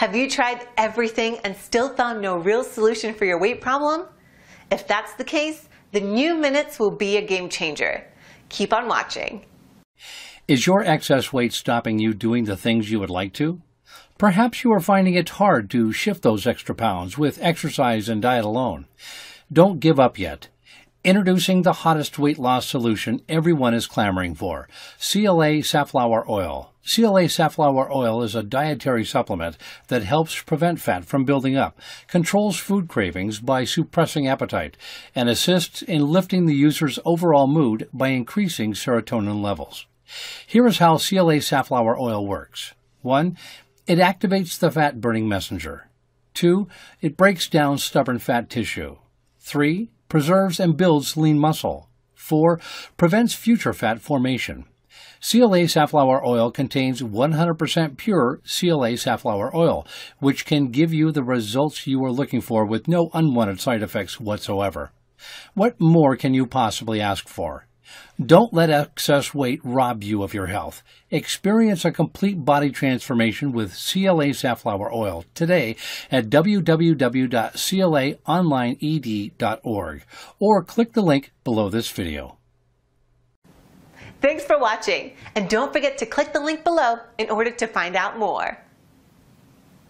Have you tried everything and still found no real solution for your weight problem? If that's the case, the new minutes will be a game changer. Keep on watching. Is your excess weight stopping you doing the things you would like to? Perhaps you are finding it hard to shift those extra pounds with exercise and diet alone. Don't give up yet. Introducing the hottest weight loss solution everyone is clamoring for CLA safflower oil. CLA safflower oil is a dietary supplement that helps prevent fat from building up, controls food cravings by suppressing appetite, and assists in lifting the user's overall mood by increasing serotonin levels. Here is how CLA safflower oil works 1. It activates the fat burning messenger. 2. It breaks down stubborn fat tissue. 3 preserves and builds lean muscle. 4. Prevents future fat formation. CLA safflower oil contains 100% pure CLA safflower oil, which can give you the results you are looking for with no unwanted side effects whatsoever. What more can you possibly ask for? Don't let excess weight rob you of your health. Experience a complete body transformation with CLA safflower oil today at www.claonlineed.org or click the link below this video. Thanks for watching, and don't forget to click the link below in order to find out more.